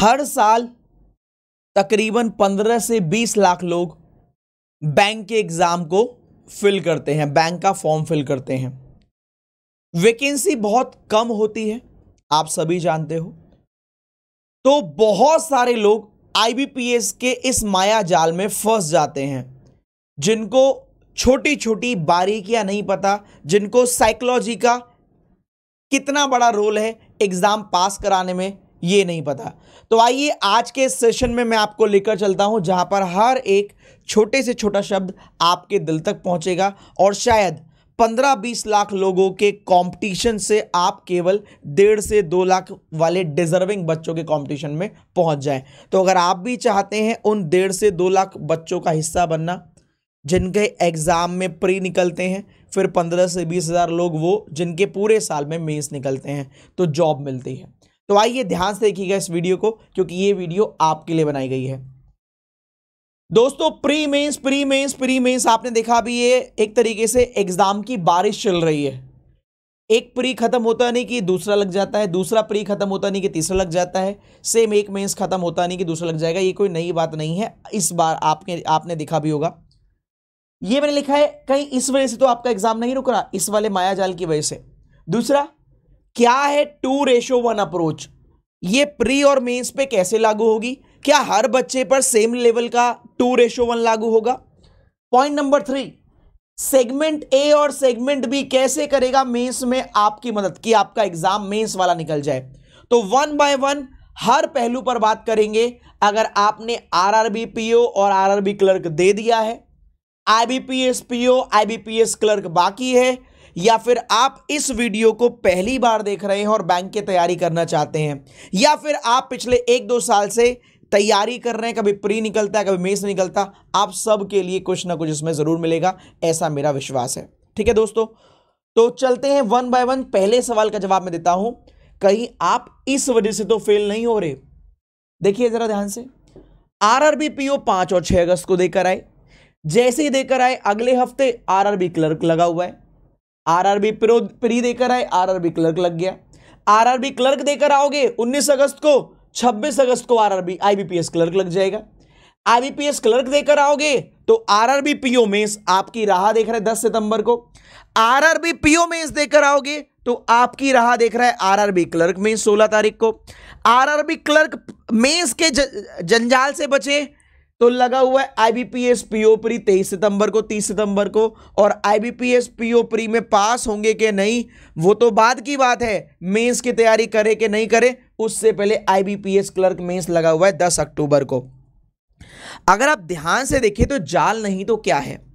हर साल तकरीबन पंद्रह से बीस लाख लोग बैंक के एग्ज़ाम को फिल करते हैं बैंक का फॉर्म फिल करते हैं वैकेंसी बहुत कम होती है आप सभी जानते हो तो बहुत सारे लोग आईबीपीएस के इस माया जाल में फंस जाते हैं जिनको छोटी छोटी बारीकियां नहीं पता जिनको साइकोलॉजी का कितना बड़ा रोल है एग्ज़ाम पास कराने में ये नहीं पता तो आइए आज के सेशन में मैं आपको लेकर चलता हूँ जहाँ पर हर एक छोटे से छोटा शब्द आपके दिल तक पहुँचेगा और शायद पंद्रह बीस लाख लोगों के कंपटीशन से आप केवल डेढ़ से दो लाख वाले डिजर्विंग बच्चों के कंपटीशन में पहुंच जाएं तो अगर आप भी चाहते हैं उन डेढ़ से दो लाख बच्चों का हिस्सा बनना जिनके एग्ज़ाम में प्री निकलते हैं फिर पंद्रह से बीस हज़ार लोग वो जिनके पूरे साल में मेंस निकलते हैं तो जॉब मिलती है तो आइए ध्यान से देखिएगा इस वीडियो को क्योंकि ये वीडियो आपके लिए बनाई गई है दोस्तों pre mains pre mains pre mains आपने देखा भी ये एक तरीके से एग्जाम की बारिश चल रही है एक प्री खत्म होता नहीं कि दूसरा लग जाता है दूसरा प्री खत्म होता नहीं कि तीसरा लग जाता है सेम एक मेंस खत्म होता नहीं कि दूसरा लग जाएगा ये कोई नई बात नहीं है इस बार आपने आपने देखा भी होगा ये मैंने लिखा है कहीं इस वजह से तो आपका एग्जाम नहीं रुक रहा इस वाले माया जाल की वजह से दूसरा क्या है टू रेशो वन अप्रोच ये प्री और मेंस पे कैसे लागू होगी क्या हर बच्चे पर सेम लेवल का टू रेशो वन लागू होगा point number three segment A और सेगमेंट बी कैसे करेगा मेंस में आपकी मदद कि आपका एग्जाम मेंस वाला निकल जाए तो वन बाय वन हर पहलू पर बात करेंगे अगर आपने आरआरबी पीओ और आरआरबी क्लर्क दे दिया है आईबीपीएस पीओ आईबीपीएस क्लर्क बाकी है या फिर आप इस वीडियो को पहली बार देख रहे हैं और बैंक की तैयारी करना चाहते हैं या फिर आप पिछले एक दो साल से तैयारी कर रहे हैं कभी प्री निकलता है कभी मेस निकलता आप सब के लिए कुछ ना कुछ इसमें ज़रूर मिलेगा ऐसा मेरा विश्वास है ठीक है दोस्तों तो चलते हैं वन बाय वन पहले सवाल का जवाब मैं देता हूं कहीं आप इस वजह से तो फेल नहीं हो रहे देखिए जरा ध्यान से आरआरबी पीओ पांच और छह अगस्त को देकर आए जैसे ही देकर आए अगले हफ्ते बी क्लर्क लगा हुआ है आरआरबी प्री देकर आए आरआरबी क्लर्क लग गया आरआरबी क्लर्क देकर आओगे 19 अगस्त को 26 अगस्त को आरआरबी आईबीपीएस क्लर्क लग जाएगा आईबीपीएस क्लर्क देकर आओगे तो आरआरबी पीओ मेंस आपकी राह देख रहे दस सितंबर को आरआरबी पीओ मेंस देकर आओगे तो आपकी राह देख रहा है आरआरबी क्लर्क मेंस सोलह तारीख को आरआरबी क्लर्क मेंस के जंजाल से बचे तो लगा हुआ है आईबीपीएस पीओपरी तेईस सितंबर को तीस सितंबर को और आईबीपीएस पीओपरी में पास होंगे कि नहीं वो तो बाद की बात है मेंस की तैयारी करे कि नहीं करे उससे पहले आईबीपीएस क्लर्क मेंस लगा हुआ है दस अक्टूबर को अगर आप ध्यान से देखें तो जाल नहीं तो क्या है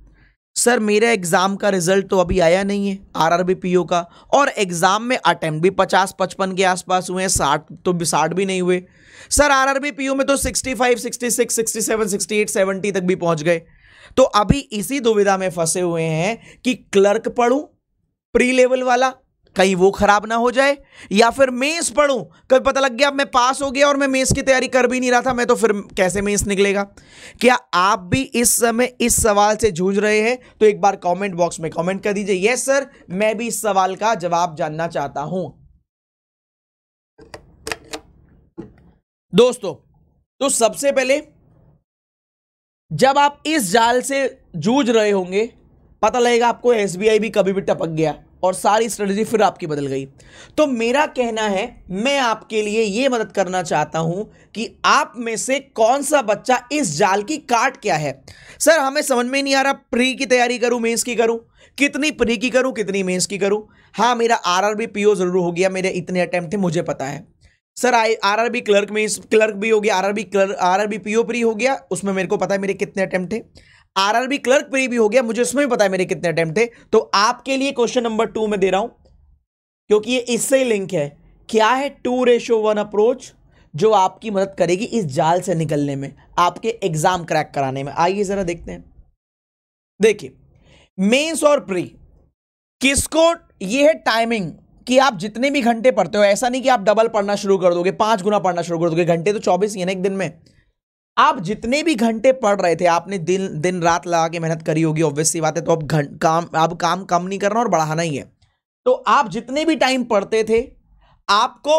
सर मेरा एग्ज़ाम का रिजल्ट तो अभी आया नहीं है आरआरबी पीओ का और एग्ज़ाम में अटेम्प्ट भी पचास पचपन के आसपास हुए हैं साठ तो साठ भी नहीं हुए सर आरआरबी पीओ में तो sixty five sixty six sixty seven sixty eight seventy तक भी पहुंच गए तो अभी इसी दुविधा में फंसे हुए हैं कि क्लर्क पढ़ूँ प्री लेवल वाला कहीं वो खराब ना हो जाए या फिर मेंस पढ़ूं कभी पता लग गया अब मैं पास हो गया और मैं मेंस की तैयारी कर भी नहीं रहा था मैं तो फिर कैसे मेंस निकलेगा क्या आप भी इस समय इस सवाल से जूझ रहे हैं तो एक बार कमेंट बॉक्स में कमेंट कर दीजिए यस सर मैं भी इस सवाल का जवाब जानना चाहता हूं दोस्तों तो सबसे पहले जब आप इस जाल से जूझ रहे होंगे पता लगेगा आपको एसबीआई भी कभी भी टपक गया और सारी स्ट्रेटजी फिर आपकी बदल गई तो मेरा कहना है मैं आपके लिए ये मदद करना चाहता हूं कि आप में से कौन सा बच्चा इस जाल की काट क्या है सर हमें समझ में नहीं आ रहा प्री की तैयारी करूं मेंस की करूं कितनी प्री की करूं कितनी मेंस की करूं हाँ मेरा आर आर जरूर हो गया मेरे इतने अटैम्प्ट थे मुझे पता है sir I R R B clerk में क्लर्क भी हो गया R R B clerk R R B P O pre हो गया उसमें मेरे को पता है मेरे कितने अटैम्प्ट थे आरआरबी क्लर्क पे भी हो गया मुझे उसमें भी पता है मेरे कितने अटेम्प्ट थे तो आपके लिए क्वेश्चन नंबर टू में दे रहा हूं क्योंकि ये इससे ही लिंक है क्या है टू रेशो वन अप्रोच जो आपकी मदद करेगी इस जाल से निकलने में आपके एग्जाम क्रैक कराने में आइए जरा देखते हैं देखिए मेंस और प्री किसको ये है टाइमिंग कि आप जितने भी घंटे पढ़ते हो ऐसा नहीं कि आप डबल पढ़ना शुरू कर दोगे पांच गुना पढ़ना शुरू कर दोगे घंटे तो चौबीस ही है ना एक दिन में आप जितने भी घंटे पढ़ रहे थे आपने दिन दिन रात लगा के मेहनत करी होगी ऑब्वियस सी बात है तो अब घंट काम अब काम कम नहीं करना और बढ़ाना ही है तो आप जितने भी टाइम पढ़ते थे आपको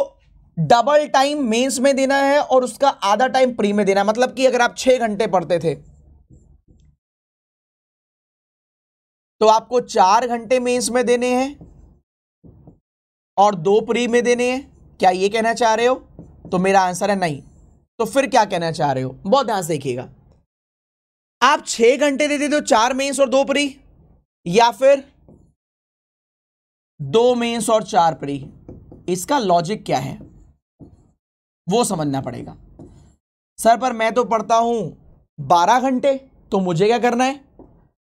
डबल टाइम मेंस में देना है और उसका आधा टाइम प्री में देना है मतलब कि अगर आप छः घंटे पढ़ते थे तो आपको चार घंटे मेंस में देने हैं और दो प्री में देने हैं क्या ये कहना चाह रहे हो तो मेरा आंसर है नहीं तो फिर क्या कहना चाह रहे हो बहुत ध्यान से देखिएगा आप छह घंटे दे देते हो तो चार मेंस और दो प्री या फिर दो मेंस और चार प्री इसका लॉजिक क्या है वो समझना पड़ेगा सर पर मैं तो पढ़ता हूं बारह घंटे तो मुझे क्या करना है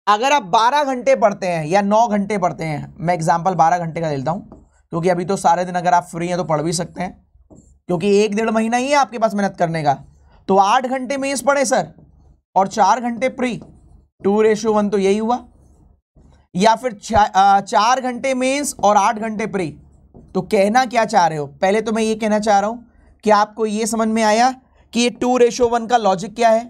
अगर आप बारह घंटे पढ़ते हैं या नौ घंटे पढ़ते हैं मैं एग्जाम्पल बारह घंटे का देता हूं क्योंकि अभी तो सारे दिन अगर आप फ्री हैं तो पढ़ भी सकते हैं क्योंकि एक डेढ़ महीना ही है आपके पास मेहनत करने का तो आठ घंटे मेंस पढ़े सर और चार घंटे प्री टू रेशो वन तो यही हुआ या फिर चार घंटे मेंस और आठ घंटे प्री तो कहना क्या चाह रहे हो पहले तो मैं ये कहना चाह रहा हूँ कि आपको ये समझ में आया कि ये टू रेशो वन का लॉजिक क्या है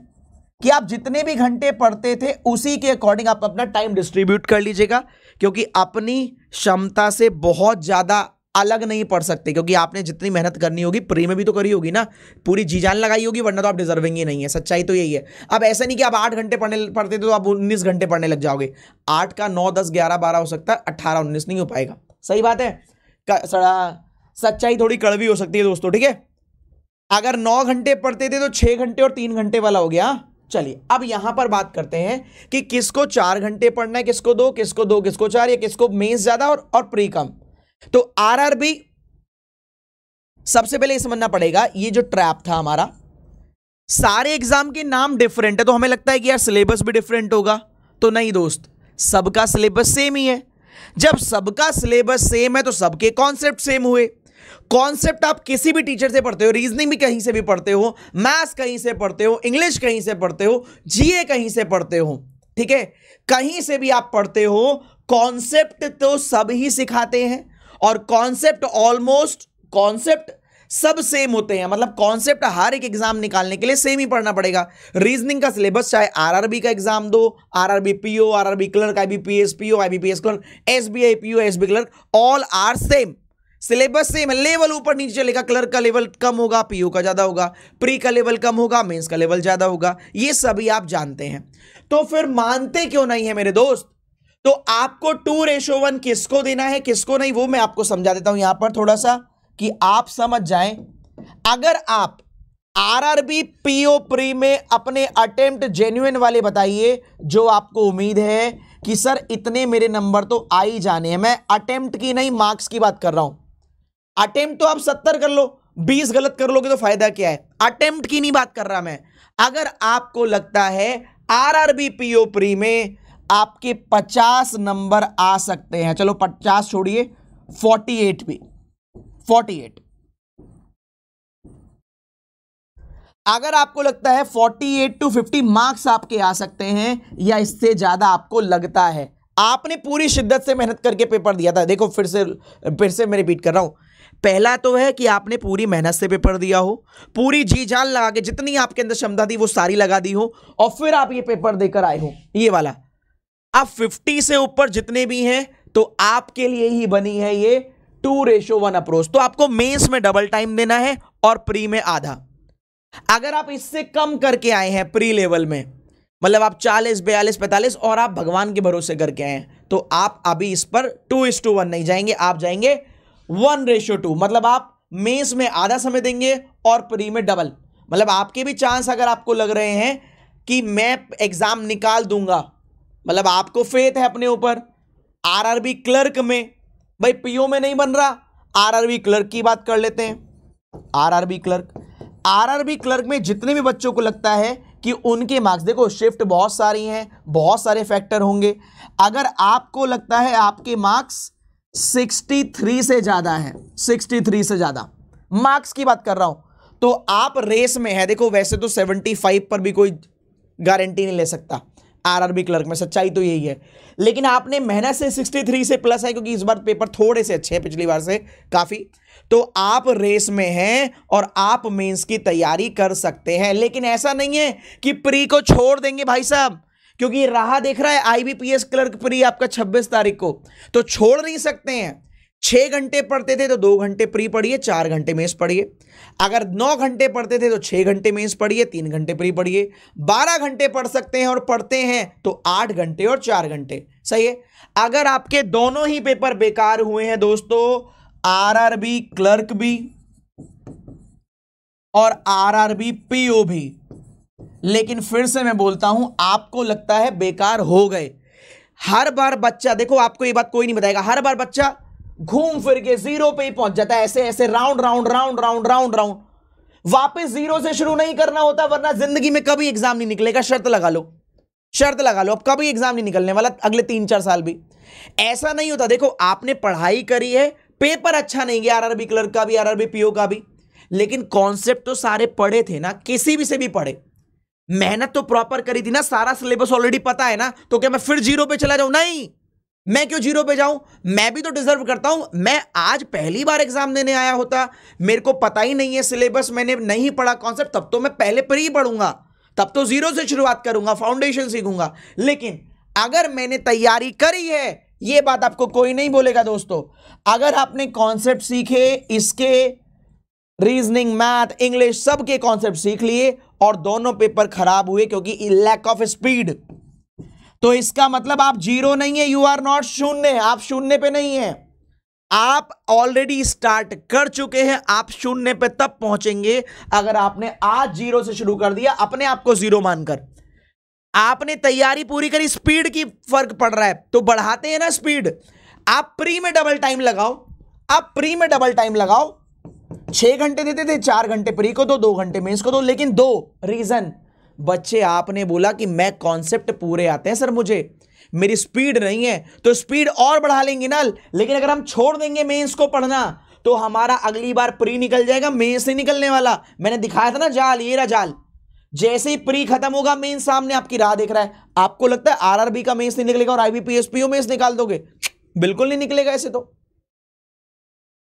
कि आप जितने भी घंटे पढ़ते थे उसी के अकॉर्डिंग आप अपना टाइम डिस्ट्रीब्यूट कर लीजिएगा क्योंकि अपनी क्षमता से बहुत ज़्यादा अलग नहीं पढ़ सकते क्योंकि आपने जितनी मेहनत करनी होगी प्री में भी तो करी होगी ना पूरी जी जान लगाई होगी वरना तो आप डिजर्विंग ही नहीं है सच्चाई तो यही है अब ऐसा नहीं कि आप आठ घंटे पढ़ने पढ़ते थे तो आप उन्नीस घंटे पढ़ने लग जाओगे आठ का नौ दस ग्यारह बारह हो सकता है अट्ठारह उन्नीस नहीं हो पाएगा सही बात है सच्चाई थोड़ी कड़वी हो सकती है दोस्तों ठीक है अगर नौ घंटे पढ़ते थे तो छः घंटे और तीन घंटे वाला हो गया चलिए अब यहां पर बात करते हैं कि किसको चार घंटे पढ़ना है किसको दो किसको दो किसको चार या किसको मेस ज़्यादा और, और प्री कम तो आरआरबी सबसे पहले यह समझना पड़ेगा ये जो ट्रैप था हमारा सारे एग्जाम के नाम डिफरेंट है तो हमें लगता है कि यार सिलेबस भी डिफरेंट होगा तो नहीं दोस्त सबका सिलेबस सेम ही है जब सबका सिलेबस सेम है तो सबके कॉन्सेप्ट सेम हुए कॉन्सेप्ट आप किसी भी टीचर से पढ़ते हो रीजनिंग भी कहीं से भी पढ़ते हो मैथ्स कहीं से पढ़ते हो इंग्लिश कहीं से पढ़ते हो जीए कहीं से पढ़ते हो ठीक है कहीं से भी आप पढ़ते हो कॉन्सेप्ट तो सब ही सिखाते हैं और कॉन्सेप्ट ऑलमोस्ट कॉन्सेप्ट सब सेम होते हैं मतलब कॉन्सेप्ट हर एक एग्जाम निकालने के लिए सेम ही पढ़ना पड़ेगा रीजनिंग का सिलेबस चाहे आरआरबी का एग्जाम दो RRB PO RRB clerk IBPS PO IBPS clerk SBI PO SB clerk all are same syllabus same है लेवल ऊपर नीचे चलेगा क्लर्क का लेवल कम होगा पीओ का ज़्यादा होगा प्री का लेवल कम होगा मेन्स का लेवल ज़्यादा होगा ये सभी आप जानते हैं तो फिर मानते क्यों नहीं है मेरे दोस्त तो आपको टू रेशो वन किसको देना है किसको नहीं वो मैं आपको समझा देता हूं यहां पर थोड़ा सा कि आप समझ जाएं अगर आप आरआरबी पीओ प्री में अपने अटेम्प्ट जेन्युन वाले बताइए जो आपको उम्मीद है कि सर इतने मेरे नंबर तो आ ही जाने हैं मैं अटेम्प्ट की नहीं मार्क्स की बात कर रहा हूं अटेम्प्ट तो आप सत्तर कर लो बीस गलत कर लोगे तो फायदा क्या है अटेम्प्ट की नहीं बात कर रहा मैं अगर आपको लगता है आर बी पीओ प्री में आपके 50 नंबर आ सकते हैं चलो 50 छोड़िए 48 भी 48 अगर आपको लगता है 48 टू फिफ्टी मार्क्स आपके आ सकते हैं या इससे ज़्यादा आपको लगता है आपने पूरी शिद्दत से मेहनत करके पेपर दिया था देखो फिर से फिर से मैं रिपीट कर रहा हूं पहला तो है कि आपने पूरी मेहनत से पेपर दिया हो पूरी जी जान लगा के जितनी आपके अंदर क्षमता थी वो सारी लगा दी हो और फिर आप ये पेपर देकर आए हो ये वाला अब 50 से ऊपर जितने भी हैं तो आपके लिए ही बनी है ये टू रेशो वन अप्रोच तो आपको मेंस में डबल टाइम देना है और प्री में आधा अगर आप इससे कम करके आए हैं प्री लेवल में मतलब आप 40, बयालीस पैंतालीस और आप भगवान के भरोसे करके आए हैं तो आप अभी इस पर टू इस टू वन नहीं जाएंगे आप जाएंगे वन रेशो टू मतलब आप मेस में आधा समय देंगे और प्री में डबल मतलब आपके भी चांस अगर आपको लग रहे हैं कि मैं एग्ज़ाम निकाल दूंगा मतलब आपको फेथ है अपने ऊपर आरआरबी क्लर्क में भाई पीओ में नहीं बन रहा आरआरबी क्लर्क की बात कर लेते हैं आरआरबी क्लर्क आरआरबी क्लर्क में जितने भी बच्चों को लगता है कि उनके मार्क्स देखो शिफ्ट बहुत सारी हैं बहुत सारे फैक्टर होंगे अगर आपको लगता है आपके मार्क्स 63 से ज़्यादा हैं 63 से ज़्यादा मार्क्स की बात कर रहा हूं तो आप रेस में है देखो वैसे तो 75 पर भी कोई गारंटी नहीं ले सकता आरआरबी क्लर्क में सच्चाई तो यही है लेकिन आपने मेहनत से 63 से प्लस है क्योंकि इस बार पेपर थोड़े से अच्छे हैं पिछली बार से काफ़ी तो आप रेस में हैं और आप मेंस की तैयारी कर सकते हैं लेकिन ऐसा नहीं है कि प्री को छोड़ देंगे भाई साहब क्योंकि राह देख रहा है आईबीपीएस क्लर्क प्री आपका 26 तारीख को तो छोड़ नहीं सकते हैं छः घंटे पढ़ते थे तो दो घंटे प्री पढ़िए चार घंटे मेंस पढ़िए अगर नौ घंटे पढ़ते थे तो छः घंटे मेंस पढ़िए तीन घंटे प्री पढ़िए बारह घंटे पढ़ सकते हैं और पढ़ते हैं तो आठ घंटे और चार घंटे सही है अगर आपके दोनों ही पेपर बेकार हुए हैं दोस्तों आरआरबी क्लर्क भी और आरआरबी पीओ भी लेकिन फिर से मैं बोलता हूं आपको लगता है बेकार हो गए हर बार बच्चा देखो आपको ये बात कोई नहीं बताएगा हर बार बच्चा घूम फिर के जीरो पे ही पहुंच जाता है ऐसे ऐसे round round round round round round वापस जीरो से शुरू नहीं करना होता वरना जिंदगी में कभी एग्जाम नहीं निकलेगा शर्त लगा लो शर्त लगा लो अब कभी एग्जाम नहीं निकलने वाला अगले तीन चार साल भी ऐसा नहीं होता देखो आपने पढ़ाई करी है पेपर अच्छा नहीं गया आरआरबी क्लर्क का भी आरआरबी पीओ का भी लेकिन कॉन्सेप्ट तो सारे पढ़े थे ना किसी भी से भी पढ़े मेहनत तो प्रॉपर करी थी ना सारा सिलेबस ऑलरेडी पता है ना तो क्या मैं फिर जीरो पे चला जाऊं नहीं मैं क्यों जीरो पे जाऊं मैं भी तो डिजर्व करता हूं मैं आज पहली बार एग्जाम देने आया होता मेरे को पता ही नहीं है सिलेबस मैंने नहीं पढ़ा कॉन्सेप्ट तब तो मैं पहले पर ही पढ़ूंगा तब तो जीरो से शुरुआत करूंगा फाउंडेशन सीखूंगा लेकिन अगर मैंने तैयारी करी है ये बात आपको कोई नहीं बोलेगा दोस्तों अगर आपने कॉन्सेप्ट सीखे इसके रीजनिंग मैथ इंग्लिश सबके कॉन्सेप्ट सीख लिए और दोनों पेपर खराब हुए क्योंकि लैक ऑफ स्पीड तो इसका मतलब आप जीरो नहीं है यू आर नॉट शून्य आप शून्य पे नहीं है आप ऑलरेडी स्टार्ट कर चुके हैं आप शून्य पे तब पहुंचेंगे अगर आपने आज जीरो से शुरू कर दिया अपने आप को जीरो मानकर आपने तैयारी पूरी करी स्पीड की फर्क पड़ रहा है तो बढ़ाते हैं ना स्पीड आप प्री में डबल टाइम लगाओ आप प्री में डबल टाइम लगाओ छह घंटे देते थे चार घंटे प्री को दो दो घंटे में को दो लेकिन दो रीजन बच्चे आपने बोला कि मैं कॉन्सेप्ट पूरे आते हैं सर मुझे मेरी स्पीड नहीं है तो स्पीड और बढ़ा लेंगे ना लेकिन अगर हम छोड़ देंगे मेंस को पढ़ना तो हमारा अगली बार प्री निकल जाएगा मेंस नहीं निकलने वाला मैंने दिखाया था ना जाल ये रहा जाल जैसे ही प्री खत्म होगा मेंस सामने आपकी राह देख रहा है आपको लगता है आरआरबी का मेंस नहीं निकलेगा और आईबीपीएसपीओ मेंस निकाल दोगे बिल्कुल नहीं निकलेगा ऐसे तो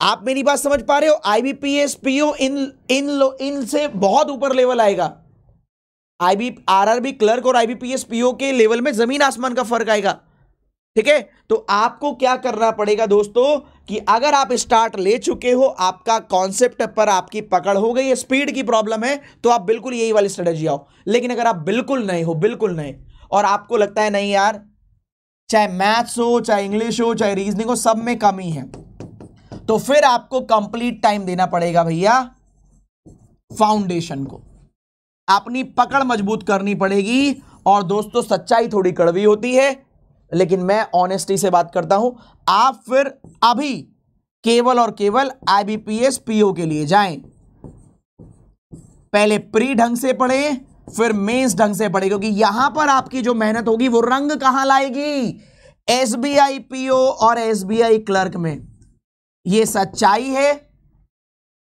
आप मेरी बात समझ पा रहे हो आईबीपीएस पीओ इन इन लो इन से बहुत ऊपर लेवल आएगा आईबी आरआरबी क्लर्क और आईबीपीएस पीओ के लेवल में जमीन आसमान का फर्क आएगा ठीक है तो आपको क्या करना पड़ेगा दोस्तों कि अगर आप स्टार्ट ले चुके हो आपका कॉन्सेप्ट पर आपकी पकड़ हो गई है स्पीड की प्रॉब्लम है तो आप बिल्कुल यही वाली स्ट्रेटेजी आओ लेकिन अगर आप बिल्कुल नहीं हो बिल्कुल नहीं और आपको लगता है नहीं यार चाहे मैथ्स हो चाहे इंग्लिश हो चाहे रीजनिंग हो सब में कमी है तो फिर आपको कंप्लीट टाइम देना पड़ेगा भैया फाउंडेशन को अपनी पकड़ मजबूत करनी पड़ेगी और दोस्तों सच्चाई थोड़ी कड़वी होती है लेकिन मैं ऑनेस्टी से बात करता हूं आप फिर अभी केवल और केवल आईबीपीएस पीओ के लिए जाएं पहले प्री ढंग से पढ़े फिर मेंस ढंग से पढ़े क्योंकि यहां पर आपकी जो मेहनत होगी वो रंग कहां लाएगी एसबीआई पीओ और एसबीआई क्लर्क में ये सच्चाई है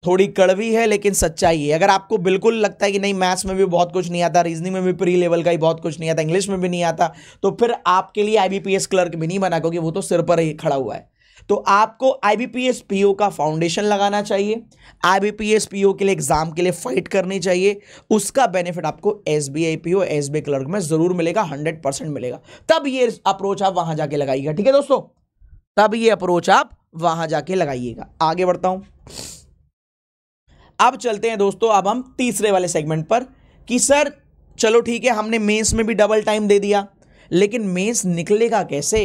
थोड़ी कड़वी है लेकिन सच्चाई है अगर आपको बिल्कुल लगता है कि नहीं मैथ्स में भी बहुत कुछ नहीं आता रीजनिंग में भी प्री लेवल का ही बहुत कुछ नहीं आता इंग्लिश में भी नहीं आता तो फिर आपके लिए आईबीपीएस क्लर्क भी नहीं बना क्योंकि वो तो सिर पर ही खड़ा हुआ है तो आपको आईबीपीएस पीओ का फाउंडेशन लगाना चाहिए आईबीपीएस पीओ के लिए एग्जाम के लिए फाइट करनी चाहिए उसका बेनिफिट आपको S B I PO S B clerk में जरूर मिलेगा हंड्रेड परसेंट मिलेगा तब ये अप्रोच आप वहां जाके लगाइएगा ठीक है दोस्तों तब ये अप्रोच आप वहां जाके लगाइएगा आगे बढ़ता हूं अब चलते हैं दोस्तों अब हम तीसरे वाले सेगमेंट पर कि सर चलो ठीक है हमने मेंस में भी डबल टाइम दे दिया लेकिन मेंस निकलेगा कैसे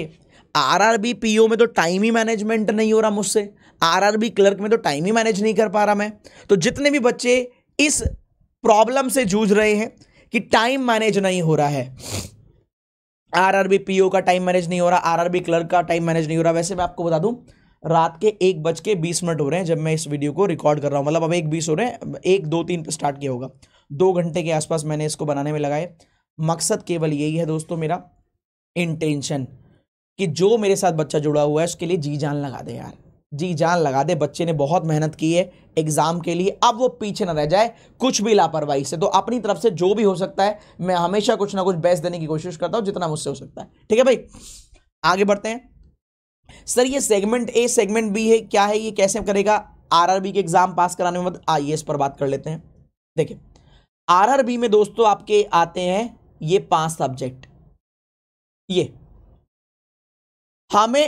आरआरबी पीओ में तो टाइम ही मैनेजमेंट नहीं हो रहा मुझसे आरआरबी क्लर्क में तो टाइम ही मैनेज नहीं कर पा रहा मैं तो जितने भी बच्चे इस प्रॉब्लम से जूझ रहे हैं कि टाइम मैनेज नहीं हो रहा है आरआरबी पीओ का टाइम मैनेज नहीं हो रहा आरआरबी क्लर्क का टाइम मैनेज नहीं हो रहा वैसे मैं आपको बता दूं रात के एक बज के बीस मिनट हो रहे हैं जब मैं इस वीडियो को रिकॉर्ड कर रहा हूँ मतलब अब एक बीस हो रहे हैं एक दो तीन पर स्टार्ट किया होगा दो घंटे के आसपास मैंने इसको बनाने में लगाए मकसद केवल यही है दोस्तों मेरा इंटेंशन कि जो मेरे साथ बच्चा जुड़ा हुआ है उसके लिए जी जान लगा दे यार जी जान लगा दे बच्चे ने बहुत मेहनत की है एग्ज़ाम के लिए अब वो पीछे ना रह जाए कुछ भी लापरवाही से तो अपनी तरफ से जो भी हो सकता है मैं हमेशा कुछ ना कुछ बेस्ट देने की कोशिश करता हूँ जितना मुझसे हो सकता है ठीक है भाई आगे बढ़ते हैं सर ये सेगमेंट ए सेगमेंट बी है क्या है ये कैसे करेगा आरआरबी के एग्जाम पास कराने में मत आइए इस पर बात कर लेते हैं देखिए आरआरबी में दोस्तों आपके आते हैं ये पांच सब्जेक्ट ये हमें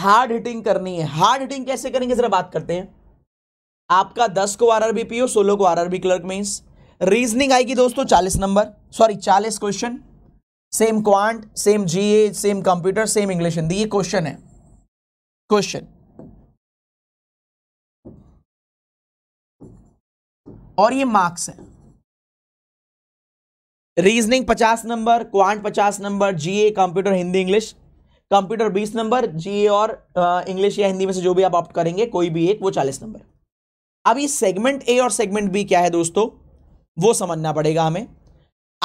हार्ड हिटिंग करनी है हार्ड हिटिंग कैसे करेंगे जरा बात करते हैं आपका दस को आर आरआरबी पीओ सोलह को R RRB clerk means reasoning आएगी दोस्तों चालीस नंबर सॉरी चालीस question same quant same GA same computer same English Hindi ये क्वेश्चन है क्वेश्चन और ये मार्क्स है reasoning 50 number quant 50 number GA computer Hindi English computer 20 number GA और इंग्लिश या हिंदी में से जो भी आप ऑप्ट करेंगे कोई भी एक वो 40 नंबर अब ये सेगमेंट ए और सेगमेंट बी क्या है दोस्तों वो समझना पड़ेगा हमें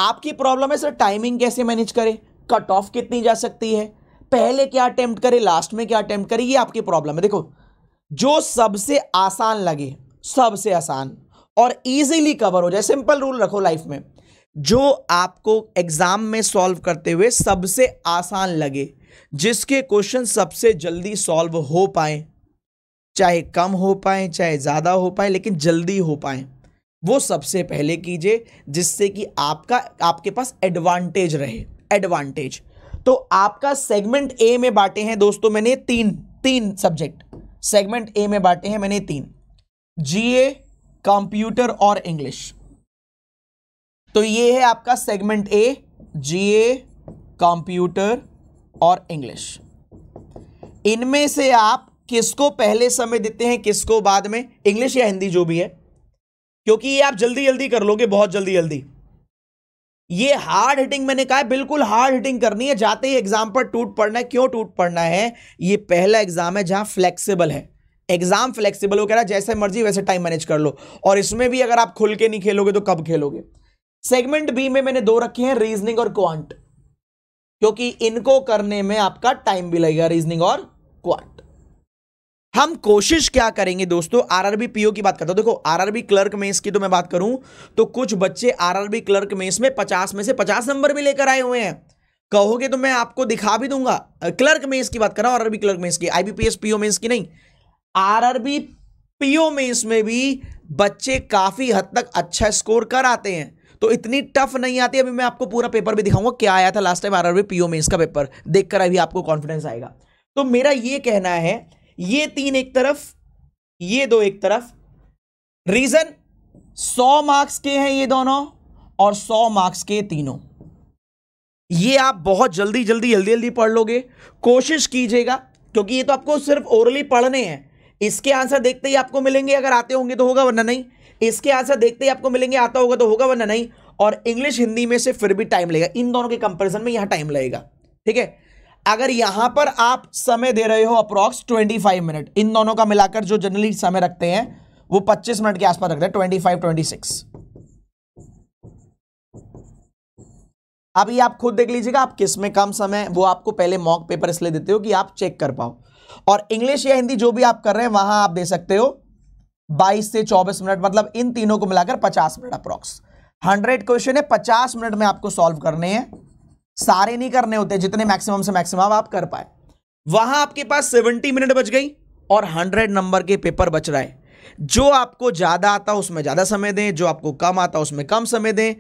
आपकी प्रॉब्लम है सर टाइमिंग कैसे मैनेज करें कट ऑफ कितनी जा सकती है पहले क्या अटैम्प्ट करे लास्ट में क्या अटैम्प्ट करे ये आपकी प्रॉब्लम है देखो जो सबसे आसान लगे सबसे आसान और इजीली कवर हो जाए सिंपल रूल रखो लाइफ में जो आपको एग्ज़ाम में सॉल्व करते हुए सबसे आसान लगे जिसके क्वेश्चन सबसे जल्दी सॉल्व हो पाए चाहे कम हो पाए चाहे ज़्यादा हो पाए लेकिन जल्दी हो पाए वो सबसे पहले कीजिए जिससे कि आपका आपके पास एडवांटेज रहे एडवांटेज तो आपका सेगमेंट ए में बांटे हैं दोस्तों मैंने तीन तीन सब्जेक्ट सेगमेंट ए में बांटे हैं मैंने तीन जीए कंप्यूटर और इंग्लिश तो ये है आपका सेगमेंट ए जीए कंप्यूटर और इंग्लिश इनमें से आप किसको पहले समय देते हैं किसको बाद में इंग्लिश या हिंदी जो भी है क्योंकि ये आप जल्दी जल्दी कर लोगे बहुत जल्दी जल्दी ये हार्ड हिटिंग मैंने कहा है बिल्कुल हार्ड हिटिंग करनी है जाते ही एग्जाम पर टूट पड़ना है क्यों टूट पड़ना है ये पहला एग्जाम है जहां फ्लेक्सिबल है एग्जाम फ्लेक्सिबल हो कह रहा है जैसे मर्जी वैसे टाइम मैनेज कर लो और इसमें भी अगर आप खुल के नहीं खेलोगे तो कब खेलोगे सेगमेंट बी में मैंने दो रखे हैं रीजनिंग और क्वांट क्योंकि इनको करने में आपका टाइम भी लगेगा रीजनिंग और क्वांट हम कोशिश क्या करेंगे दोस्तों आरआरबी पीओ की बात करता हूं देखो आरआरबी क्लर्क मेंस की तो मैं बात करूं तो कुछ बच्चे आरआरबी क्लर्क मेंस में 50 में से 50 नंबर भी लेकर आए हुए हैं कहोगे तो मैं आपको दिखा भी दूंगा क्लर्क मेंस की बात कर रहा हूं आरआरबी क्लर्क मेंस की आईबीपीएस पीओ मेंस की नहीं आरआरबी पीओ मेंस में भी बच्चे काफी हद तक अच्छा स्कोर कर आते हैं तो इतनी टफ नहीं आती अभी मैं आपको पूरा पेपर भी दिखाऊंगा क्या आया था last time RRB PO mains का पेपर देखकर अभी आपको कॉन्फिडेंस आएगा तो मेरा ये कहना है ये तीन एक तरफ ये दो एक तरफ रीजन सौ मार्क्स के हैं ये दोनों और सौ मार्क्स के तीनों ये आप बहुत जल्दी जल्दी जल्दी जल्दी पढ़ लोगे कोशिश कीजिएगा क्योंकि ये तो आपको सिर्फ ओरली पढ़ने हैं इसके आंसर देखते ही आपको मिलेंगे अगर आते होंगे तो होगा वरना नहीं इसके आंसर देखते ही आपको मिलेंगे आता होगा तो होगा वरना नहीं और इंग्लिश हिंदी में से फिर भी टाइम लगेगा इन दोनों के कंपेरिजन में यहां टाइम लगेगा ठीक है अगर यहां पर आप समय दे रहे हो अप्रॉक्स 25 मिनट इन दोनों का मिलाकर जो जनरली समय रखते हैं वो 25 मिनट के आसपास रखते हैं 25 26 सिक्स अभी आप खुद देख लीजिएगा आप किस में कम समय वो आपको पहले मॉक पेपर इसलिए देते हो कि आप चेक कर पाओ और इंग्लिश या हिंदी जो भी आप कर रहे हैं वहां आप दे सकते हो 22 से 24 मिनट मतलब इन तीनों को मिलाकर 50 मिनट अप्रॉक्स 100 क्वेश्चन है 50 मिनट में आपको सॉल्व करने हैं सारे नहीं करने होते जितने मैक्सिमम से मैक्सिमम आप कर पाए वहां आपके पास सेवेंटी मिनट बच गई और हंड्रेड नंबर के पेपर बच रहा है जो आपको ज़्यादा आता उसमें ज़्यादा समय दें जो आपको कम आता उसमें कम समय दें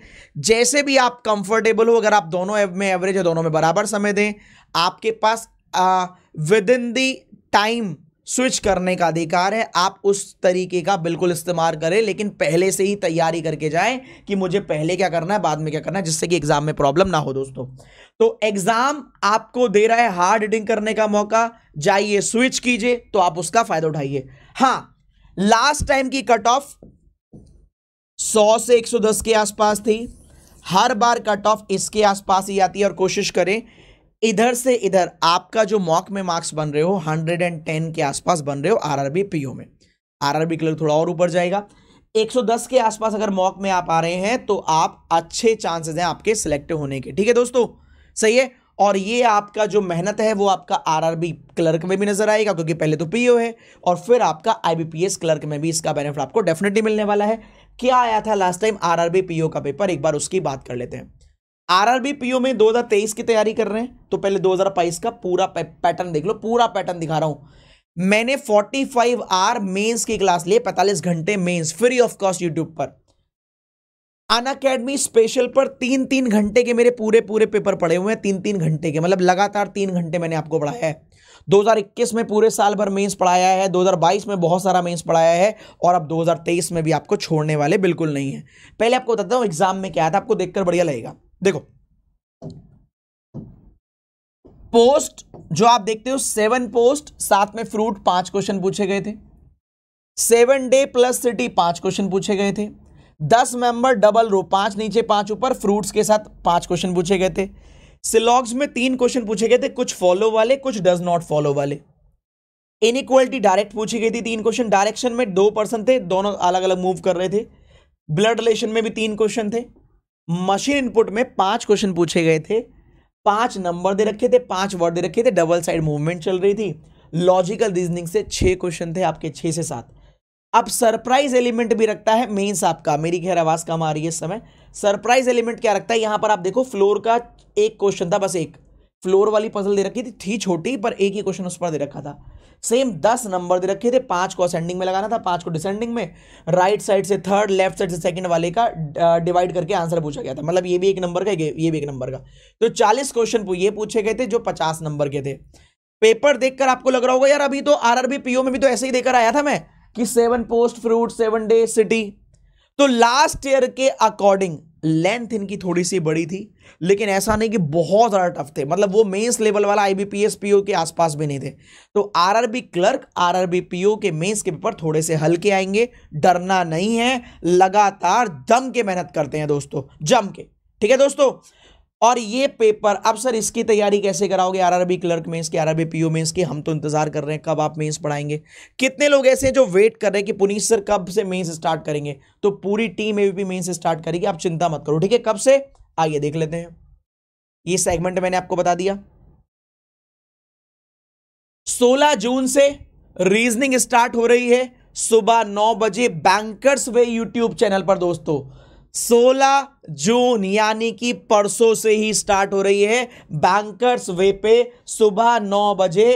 जैसे भी आप कंफर्टेबल हो अगर आप दोनों में एवरेज है दोनों में बराबर समय दें आपके पास within the time switch करने का अधिकार है आप उस तरीके का बिल्कुल इस्तेमाल करें लेकिन पहले से ही तैयारी करके जाएं कि मुझे पहले क्या करना है बाद में क्या करना है जिससे कि एग्जाम में प्रॉब्लम ना हो दोस्तों तो एग्जाम आपको दे रहा है हार्ड रीडिंग करने का मौका जाइए स्विच कीजिए तो आप उसका फायदा उठाइए हाँ लास्ट टाइम की कट ऑफ सौ से एक सौ दस के आसपास थी हर बार कट ऑफ इसके आसपास ही आती है और कोशिश करें इधर से इधर आपका जो मॉक में मार्क्स बन रहे हो 110 के आसपास बन रहे हो आरआरबी पीओ में आरआरबी आर थोड़ा और ऊपर जाएगा 110 के आसपास अगर मॉक में आप आ रहे हैं तो आप अच्छे चांसेस हैं आपके सिलेक्ट होने के ठीक है दोस्तों सही है और ये आपका जो मेहनत है वो आपका आरआरबी क्लर्क में भी नजर आएगा क्योंकि पहले तो पीओ है और फिर आपका आईबीपीएस क्लर्क में भी इसका बेनिफिट आपको डेफिनेटली मिलने वाला है क्या आया था लास्ट टाइम आरआरबी पीओ का पेपर एक बार उसकी बात कर लेते हैं आरआरबी पीओ में 2023 की तैयारी कर रहे हैं तो पहले 2022 का पूरा पैटर्न देख लो पूरा पैटर्न दिखा रहा हूं मैंने 45 आर मेन्स की क्लास लिए 45 घंटे mains free of cost YouTube पर अन अकेडमी स्पेशल पर तीन तीन घंटे के मेरे पूरे पूरे पेपर पड़े हुए हैं तीन तीन घंटे के मतलब लगातार तीन घंटे मैंने आपको पढ़ाया है 2021 में पूरे साल भर मेंस पढ़ाया है 2022 में बहुत सारा मेंस पढ़ाया है और अब 2023 में भी आपको छोड़ने वाले बिल्कुल नहीं है पहले आपको बताता हूँ एग्जाम में क्या था आपको देखकर बढ़िया लगेगा देखो पोस्ट जो आप देखते हो सेवन पोस्ट साथ में फ्रूट पांच क्वेश्चन पूछे गए थे सेवन डे प्लस सिटी पांच क्वेश्चन पूछे गए थे दस मेंबर डबल रो पांच नीचे पांच ऊपर फ्रूट्स के साथ पांच क्वेश्चन पूछे गए थे सिलॉग्स में तीन क्वेश्चन पूछे गए थे कुछ फॉलो वाले कुछ डज नॉट फॉलो वाले इनइक्वलिटी डायरेक्ट पूछी गई थी तीन क्वेश्चन डायरेक्शन में दो पर्सन थे दोनों अलग अलग मूव कर रहे थे ब्लड रिलेशन में भी तीन क्वेश्चन थे मशीन इनपुट में पांच क्वेश्चन पूछे गए थे पांच नंबर दे रखे थे पांच वर्ड दे रखे थे डबल साइड मूवमेंट चल रही थी लॉजिकल रीजनिंग से छह क्वेश्चन थे आपके छह से सात अब सरप्राइज एलिमेंट भी रखता है मेंस आपका मेरी खैर आवाज कम आ रही है इस समय सरप्राइज एलिमेंट क्या रखता है यहां पर आप देखो फ्लोर का एक क्वेश्चन था बस एक फ्लोर वाली पजल दे रखी थी थी छोटी पर एक ही क्वेश्चन उस पर दे रखा था सेम दस नंबर दे रखे थे पांच को असेंडिंग में लगाना था पांच को डिसेंडिंग में राइट साइड से थर्ड लेफ्ट साइड से सेकंड वाले का डिवाइड करके आंसर पूछा गया था मतलब ये भी एक नंबर का ये भी एक नंबर का तो चालीस क्वेश्चन ये पूछे गए थे जो पचास नंबर के थे पेपर देखकर आपको लग रहा होगा यार अभी तो आर आरबी पीओ में भी तो ऐसे ही देकर आया था मैं कि seven post fruit seven day city तो लास्ट ईयर के अकॉर्डिंग लेंथ इनकी थोड़ी सी बड़ी थी लेकिन ऐसा नहीं कि बहुत ज़्यादा टफ थे मतलब वो मेंस लेवल वाला आईबीपीएस बी के आसपास भी नहीं थे तो आरआरबी क्लर्क आरआरबी पीओ के मेंस के पेपर थोड़े से हल्के आएंगे डरना नहीं है लगातार जम के मेहनत करते हैं दोस्तों जम के ठीक है दोस्तों और ये पेपर अब सर इसकी तैयारी कैसे कराओगे आरआरबी क्लर्क मेंस की आरआरबी पीओ मेंस की हम तो इंतजार कर रहे हैं कब आप मेंस पढ़ाएंगे कितने लोग ऐसे हैं जो वेट कर रहे हैं कि पुनीत सर कब से मेंस स्टार्ट करेंगे तो पूरी टीम एबीपी मेंस स्टार्ट करेगी आप चिंता मत करो ठीक है कब से आइए देख लेते हैं ये सेगमेंट मैंने आपको बता दिया सोलह जून से रीजनिंग स्टार्ट हो रही है सुबह नौ बजे बैंकर्स वे यूट्यूब चैनल पर दोस्तों 16 जून यानी कि परसों से ही स्टार्ट हो रही है बैंकर्स वे पे सुबह 9 बजे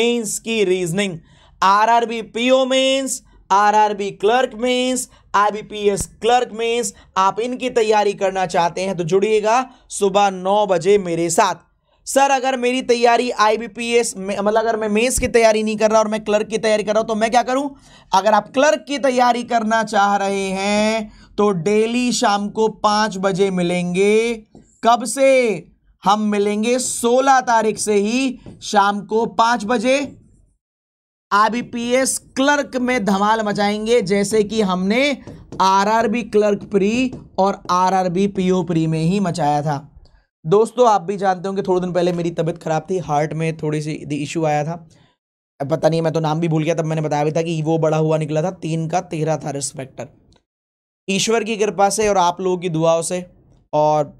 मेंस की reasoning RRB PO mains RRB clerk mains IBPS clerk mains आप इनकी तैयारी करना चाहते हैं तो जुड़िएगा सुबह 9 बजे मेरे साथ सर अगर मेरी तैयारी आईबीपीएस मतलब अगर मैं मेंस की तैयारी नहीं कर रहा और मैं क्लर्क की तैयारी कर रहा हूं तो मैं क्या करूं अगर आप क्लर्क की तैयारी करना चाह रहे हैं तो डेली शाम को पांच बजे मिलेंगे कब से हम मिलेंगे सोलह तारीख से ही शाम को पांच बजे आरबीपीएस क्लर्क में धमाल मचाएंगे जैसे कि हमने आरआरबी क्लर्क प्री और आरआरबी पीओ प्री में ही मचाया था दोस्तों आप भी जानते होंगे थोड़े दिन पहले मेरी तबीयत खराब थी हार्ट में थोड़ी सी इशू आया था पता नहीं मैं तो नाम भी भूल गया तब मैंने बताया भी था कि वो बड़ा हुआ निकला था तीन का तेरह था रिस्पेक्टर ईश्वर की कृपा से और आप लोगों की दुआओं से और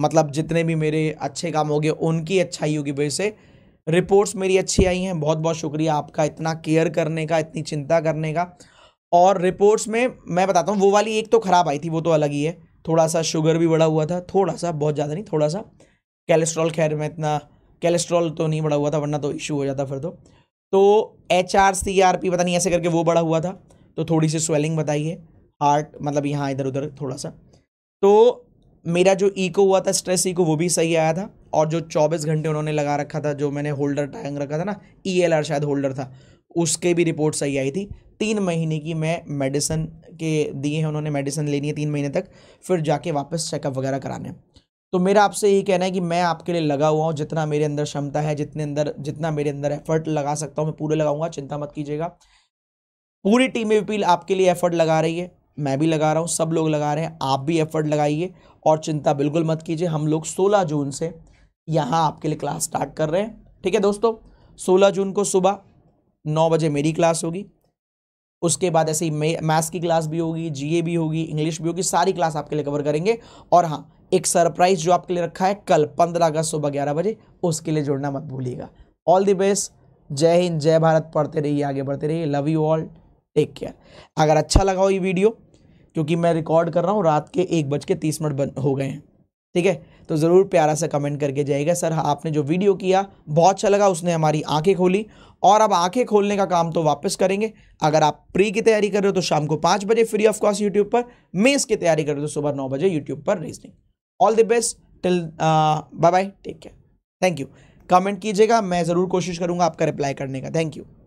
मतलब जितने भी मेरे अच्छे काम हो गए उनकी अच्छाइयों की वजह से रिपोर्ट्स मेरी अच्छी आई हैं बहुत बहुत शुक्रिया आपका इतना केयर करने का इतनी चिंता करने का और रिपोर्ट्स में मैं बताता हूँ वो वाली एक तो ख़राब आई थी वो तो अलग ही है थोड़ा सा शुगर भी बढ़ा हुआ था थोड़ा सा बहुत ज़्यादा नहीं थोड़ा सा कैलेस्ट्रॉल खैर में इतना कैलेस्ट्रॉल तो नहीं बढ़ा हुआ था वरना तो इशू हो जाता फिर तो, तो H R C R P पता नहीं ऐसे करके वो बढ़ा हुआ था तो थोड़ी सी स्वेलिंग बताइए हार्ट मतलब यहाँ इधर उधर थोड़ा सा तो मेरा जो ईको हुआ था स्ट्रेस ईको वो भी सही आया था और जो चौबीस घंटे उन्होंने लगा रखा था जो मैंने होल्डर टांग रखा था ना ई एल आर शायद होल्डर था उसके भी रिपोर्ट सही आई थी तीन महीने की मैं मेडिसिन के दिए हैं उन्होंने मेडिसिन लेनी है तीन महीने तक फिर जाके वापस चेकअप वगैरह कराने तो मेरा आपसे यही कहना है कि मैं आपके लिए लगा हुआ हूँ जितना मेरे अंदर क्षमता है जितने अंदर जितना मेरे अंदर एफर्ट लगा सकता हूँ मैं पूरे लगाऊंगा चिंता मत कीजिएगा पूरी टीम अपील आपके लिए एफर्ट लगा रही है मैं भी लगा रहा हूँ सब लोग लगा रहे हैं आप भी एफर्ट लगाइए और चिंता बिल्कुल मत कीजिए हम लोग 16 जून से यहाँ आपके लिए क्लास स्टार्ट कर रहे हैं ठीक है दोस्तों 16 जून को सुबह 9 बजे मेरी क्लास होगी उसके बाद ऐसे ही मैथ्स की क्लास भी होगी जीए भी होगी इंग्लिश भी होगी सारी क्लास आपके लिए कवर करेंगे और हाँ एक सरप्राइज जो आपके लिए रखा है कल पंद्रह अगस्त सुबह ग्यारह बजे उसके लिए जुड़ना मत भूलिएगा ऑल द बेस्ट जय हिंद जय भारत पढ़ते रहिए आगे बढ़ते रहिए love you all take care अगर अच्छा लगा हो ये वीडियो क्योंकि मैं रिकॉर्ड कर रहा हूँ रात के एक बज के तीस मिनट हो गए हैं ठीक है तो ज़रूर प्यारा सा कमेंट करके जाइएगा सर हाँ, आपने जो वीडियो किया बहुत अच्छा लगा उसने हमारी आंखें खोली और अब आंखें खोलने का काम तो वापस करेंगे अगर आप प्री की तैयारी कर रहे हो तो शाम को पाँच बजे फ्री ऑफ कॉस्ट यूट्यूब पर मेन्स की तैयारी कर रहे हो तो सुबह नौ बजे यूट्यूब पर reasoning all the best till bye bye take care thank you comment कीजिएगा मैं ज़रूर कोशिश करूँगा आपका रिप्लाई करने का थैंक यू